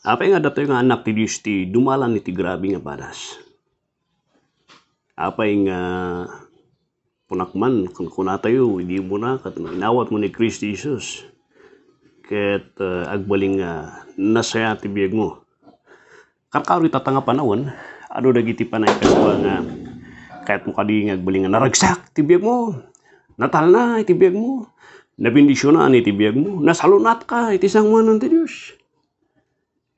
Apay nga datoy nga anak ti Dios ti dumalan iti grabe nga padas. Apay nga ah, punakman kun kunatayo idi mo na kat inawat mo ni Kristo Jesus. Ket uh, ah, agbaling nga uh, nasaya ti biag mo. Karkaro tatanga panawon ano dagiti panay kaswa nga kahit mo kadi nga agbaling nga naragsak ti biag mo. Natal na iti biag mo. Nabindisyonan iti biag mo. Nasalunat ka iti sangmanan ti Dios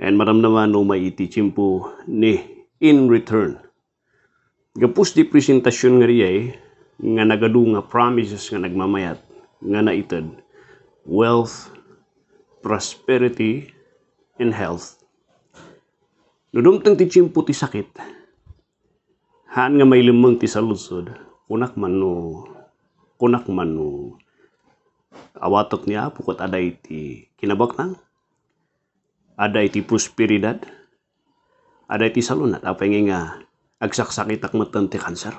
and naman no may itichim po ni in return. Gapos di presentasyon nga riya eh, nga nagadunga promises nga nagmamayat nga naitad wealth, prosperity, and health. Nudumtang ti chimpo ti sakit, haan nga may limang ti saludsod, kunak man no, kunak man no, awatok niya, pukot aday ti kinabak nang, ada iti prosperidad, ada iti salunat, apa yung nga agsaksakit akmatan ti cancer.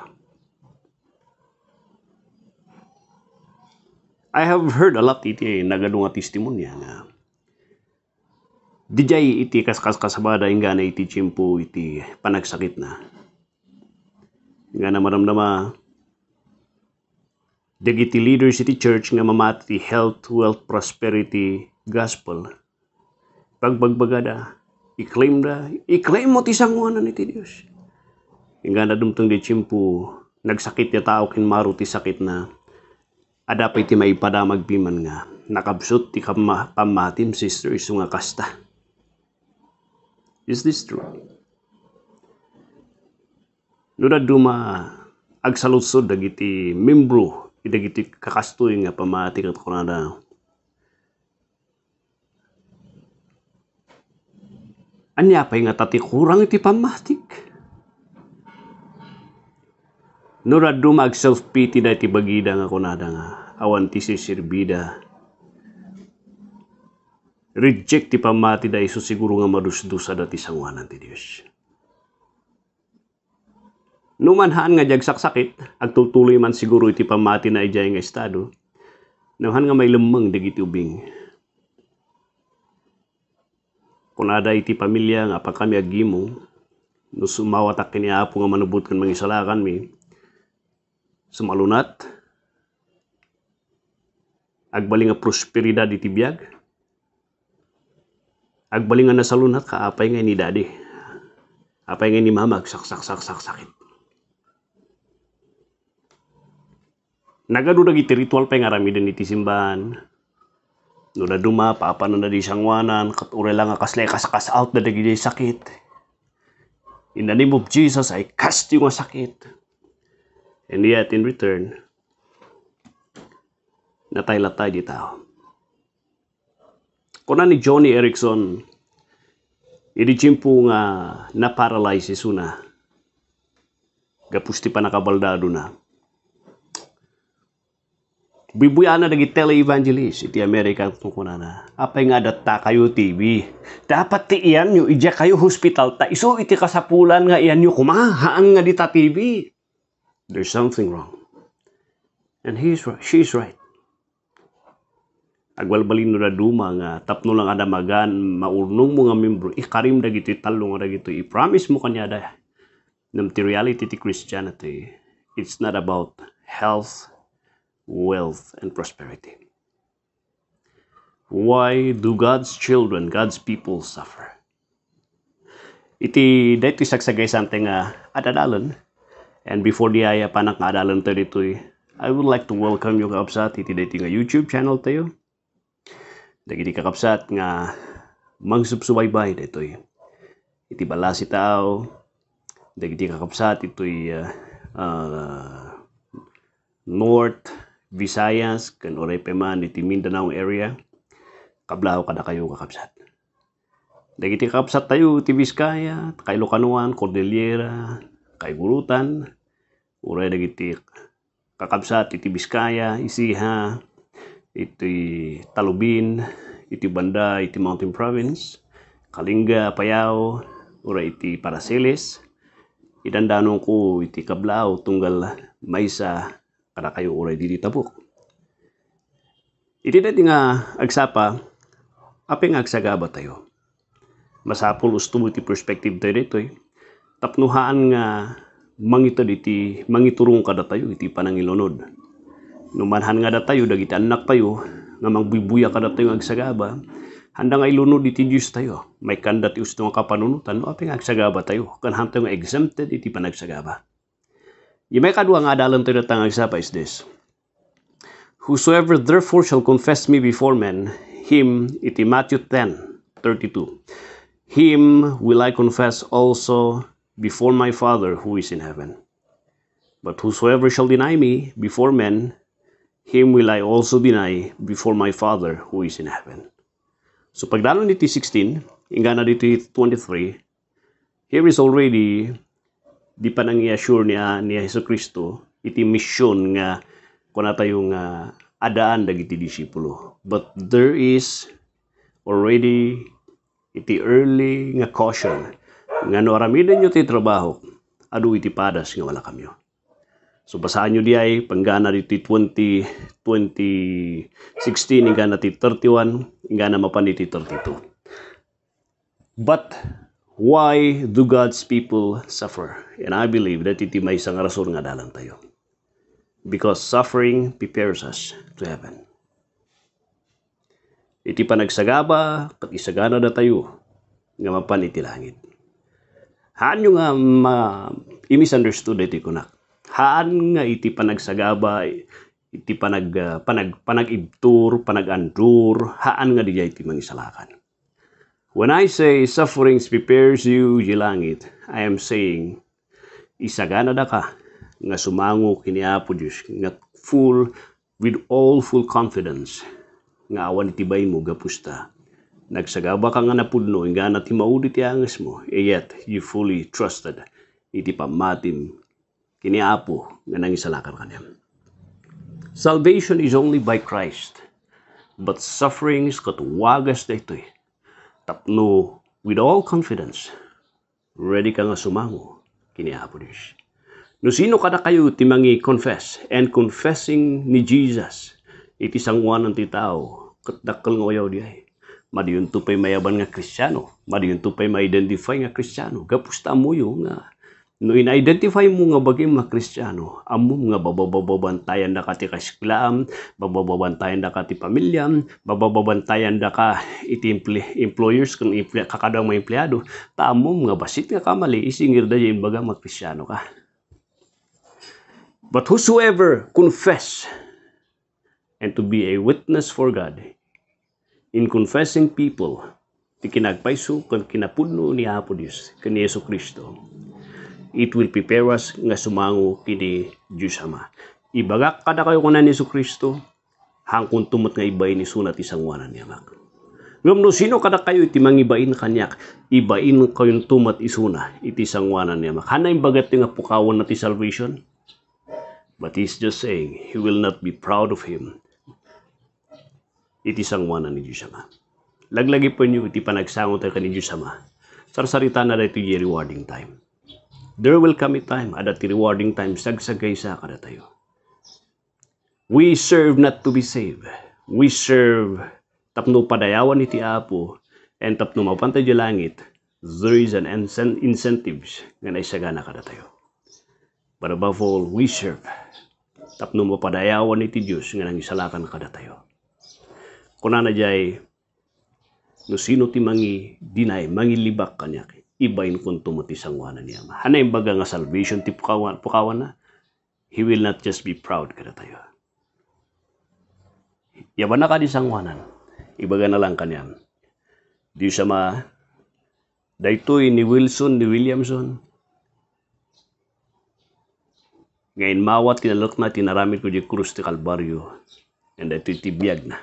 I have heard a lot iti nagadunga testimonya nga dijay iti kaskas kasabada inga na iti chimpo iti panagsakit na. Nga na maramdama Degiti leaders iti church nga mamati health, wealth, prosperity, gospel pagbagbagada, i-claim da, i-claim mo ano ti ni iti Dios. Nga na dumtong di tiyempo, nagsakit ya tao kin maru ti sakit na adapay ti maipadamag biman nga nakabsot ti pamatim sister iso nga kasta. Is this true? No na duma agsalutsod dagiti membro dagiti kakastoy nga pamati kat kunada Ani apa yang tati kurang iti pamatik. Nura dumag self pity na iti bagida nga kunada nga. Awan ti sisirbida. Reject ti pamati da iso siguro nga madusdusa dati ti ti Dios. Numanhaan nga jagsak sakit, agtultuloy man siguro iti pamati na ijay nga estado. Nuhan nga may lemeng digiti ubing ada iti pamilya nga kami agimo, no sumawatak kini apo nga manubot kan mangisala kami, sumalunat, agbali nga prosperidad iti biyag, agbali nga nasalunat ka apay nga ni daddy, apay nga ni mama, sak sak sakit Nagadudag iti ritual pa nga rami din iti simbahan, Doon na duma, paapanan na di siyang wanan, kature lang nga kasle kas, kas out na nagigay sakit. In the name of Jesus, I cast you sakit. And yet, in return, natay-latay di tao. Kuna ni Johnny Erickson, irijimpo nga na-paralyze Suna. Gapusti pa nakabaldado na. Bibuya na dagi televangelist iti Amerika ang tungkunana. Apay nga datta kayo TV. Dapat ti iyan nyo, ija kayo hospital ta. Iso iti kasapulan nga iyan nyo kumahaang nga dita TV. There's something wrong. And he's right. She's right. Agwalbalin na duma nga tapno lang adamagan maurnong mga membro ikarim dagiti talong dagito i-promise mo kanya da ng reality ti Christianity it's not about health wealth, and prosperity. Why do God's children, God's people suffer? Iti dito sagsagay something uh, ah, adadalan. And before di ay panak nga adalan 32, I would like to welcome you kapsat iti dito nga YouTube channel tayo. Dagiti kakapsat nga mangsubsubaybay dito. Iti balasi tao. Dagiti kakapsat ito'y uh, uh, North Visayas, kan oray man iti Mindanao area, kablaw kada kayo kakabsat. Dagiti kakabsat tayo iti Vizcaya, kay Lucanuan, Cordillera, kay Gurutan, uray dagiti kakabsat iti Vizcaya, Isiha, iti Talubin, iti Banda, iti Mountain Province, Kalinga, Payao, uray iti Paraceles, idandanong ko iti kablao tunggal maysa para kayo oray diri tabuk. Iti dati nga agsapa, apeng agsagaba tayo. Masapol usto mo perspective tayo dito eh. Tapnuhaan nga mangito diti, mangiturong ka da tayo iti panangilunod. Numanhan nga da tayo, dagiti anak tayo, nga mangbibuya ka da tayo agsagaba, handa nga ilunod iti Diyos tayo. May kanda ti usto nga kapanunutan, no, apeng agsagaba tayo. Kanhan tayo nga exempted iti panagsagaba may Yemekadwa nga adalan tayo natang isa pa is this. Whosoever therefore shall confess me before men, him, iti Matthew 10, 32, him will I confess also before my Father who is in heaven. But whosoever shall deny me before men, him will I also deny before my Father who is in heaven. So pagdalo niti 16, ingana dito 23, here is already di pa nang i-assure ni, ni Hesus Kristo iti mission nga kuna tayong uh, adaan dagiti disipulo. But there is already iti early nga caution nga no aramiden nyo ti trabaho adu iti padas nga wala kamyo. So basahan nyo di ay panggana iti 20, 2016 ingana ti 31 ingana mapan iti 32. But why do God's people suffer? And I believe that iti may isang rason nga dalan tayo. Because suffering prepares us to heaven. Iti panagsagaba, pati sagana na tayo, nga mapan iti langit. Haan nyo nga ma, i-misunderstood iti kunak. Haan nga iti panagsagaba, iti panag, panag, panagibtur, andur haan nga di iti mangisalakan. When I say sufferings prepares you gilangit, I am saying, isagana na ka, nga sumango kini Apo Diyos, nga full, with all full confidence, nga awan tibay mo gapusta. Nagsagaba ka nga napudno, nga na timaudi ti angas mo, e yet you fully trusted, iti pamatim, kini Apo, nga nangisalakar ka Salvation is only by Christ, but sufferings katuwagas na ito eh tapno with all confidence. Ready ka nga sumango, kini No sino kada kayo timangi confess and confessing ni Jesus, iti sangwan ng titao, katdakal nga uyaw diay. Madiyun tupay mayaban nga kristyano, madiyun tupay ma-identify nga kristyano, gapusta mo yung nga ah, No in-identify mo nga bagay mga Kristiyano, amo nga bababantayan da ka ti kasiklaan, babababantayan da ka ti pamilya, bababantayan da ka iti employers kung emple, kakadang mga empleyado, ta amo nga basit nga kamali, isingir da yung baga mga Kristiyano ka. But whosoever confess and to be a witness for God in confessing people, ti kinagpaiso kan kinapudno ni Apo Dios, kan Yesu Kristo, it will prepare us nga sumango kini Diyos Ama. Ibagak kada kayo kunan ni Kristo, hangkon tumot nga ibay ni sunat isang wanan niya mak. Ngam sino kada kayo iti mangibain kanyak, ibain kayong tumat isuna, iti sangwanan niya mak. Hanay bagat nga pukawan ti salvation. But he's just saying, he will not be proud of him. Iti sangwanan ni Diyos Ama. Laglagi po niyo iti panagsangot ka ni Diyos Ama. Sarsarita na dito rewarding time there will come a time, ada ti rewarding time, sagsagay sa kada tayo. We serve not to be saved. We serve tapno padayawan iti apo and tapno mapantay di langit. There is an incentives nga naisagana kada tayo. But above all, we serve tapno mapadayawan iti Diyos nga nangisalakan kada tayo. Kunana jay, no sino ti mangi deny, mangi libak kanya ibayin kun tumuti sangwana niya. Ama. Hanay baga nga salvation ti pukawan, pukawan na. He will not just be proud kada tayo. Yaban na ka di sangwanan. Ibaga na lang kanyan. Di sa ma daytoy ni Wilson ni Williamson. Ngayon mawat kinalok na tinaramit ko di krus ti Kalbaryo. And daytoy tibiyag na.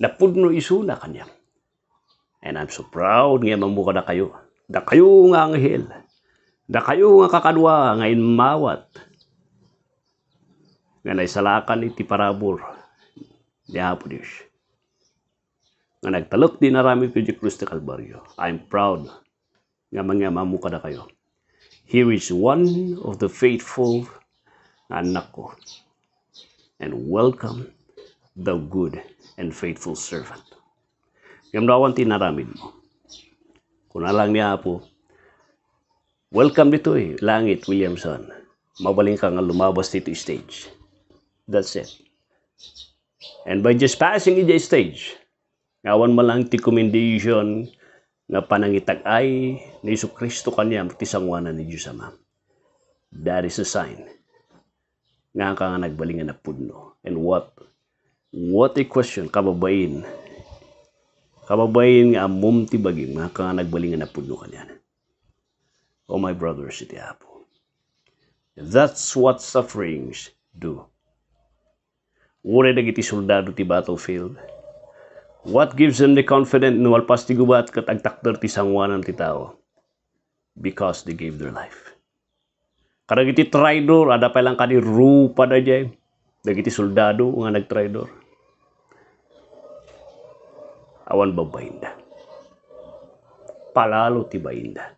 na Napudno isuna kanya. And I'm so proud nga mamuka na kayo. Da kayo nga anghel. Da kayo nga kakadwa ngayon mawat. Nga naisalakan iti parabor. Di Apodish. Nga nagtalok din narami ko di Cruz de Calvario. I'm proud nga mga mamuka na kayo. Here is one of the faithful anak ko. And welcome the good and faithful servant. Yung dawan tinaramin mo. Kunalang niya po, welcome dito eh, Langit Williamson. Mabaling ka nga lumabas dito stage. That's it. And by just passing the stage, ngawan man lang ti commendation nga panangitag ay ni Iso Kristo kanya tisangwanan ni Diyos Ama. That is a sign nga ka nga nagbalingan na pudno. And what What a question, kababayan. Kababayan nga amumti bagi mga ka nagbalingan na puno niyan. Oh my brothers, iti apo. That's what sufferings do. Uri dagiti soldado ti battlefield. What gives them the confidence na walpas ti gubat kat ti sangwanan ti tao? Because they gave their life. kiti traidor, ada pa lang kadi rupa da jay. dagiti soldado nga nagtraidor awan babainda palalo ti bainda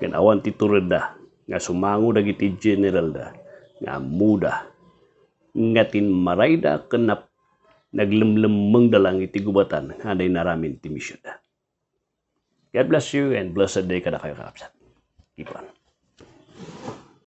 ken awan ti tureda nga sumango dagiti general da nga muda nga tinmarayda kenap naglemlemmeng dalang iti gubatan nga naramin ti misyon da God bless you and blessed day kada kayo kakapsat. Keep on.